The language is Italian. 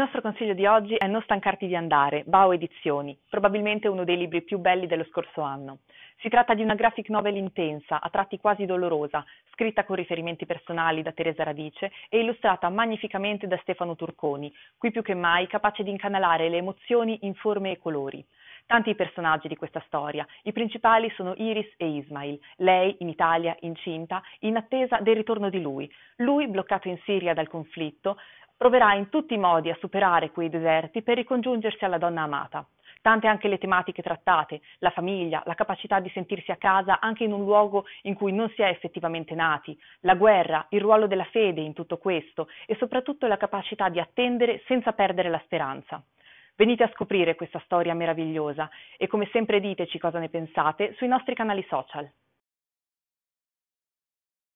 nostro consiglio di oggi è Non stancarti di andare, Bao Edizioni, probabilmente uno dei libri più belli dello scorso anno. Si tratta di una graphic novel intensa, a tratti quasi dolorosa, scritta con riferimenti personali da Teresa Radice e illustrata magnificamente da Stefano Turconi, qui più che mai capace di incanalare le emozioni in forme e colori tanti i personaggi di questa storia. I principali sono Iris e Ismail, lei in Italia incinta, in attesa del ritorno di lui. Lui, bloccato in Siria dal conflitto, proverà in tutti i modi a superare quei deserti per ricongiungersi alla donna amata. Tante anche le tematiche trattate, la famiglia, la capacità di sentirsi a casa anche in un luogo in cui non si è effettivamente nati, la guerra, il ruolo della fede in tutto questo e soprattutto la capacità di attendere senza perdere la speranza. Venite a scoprire questa storia meravigliosa e come sempre diteci cosa ne pensate sui nostri canali social.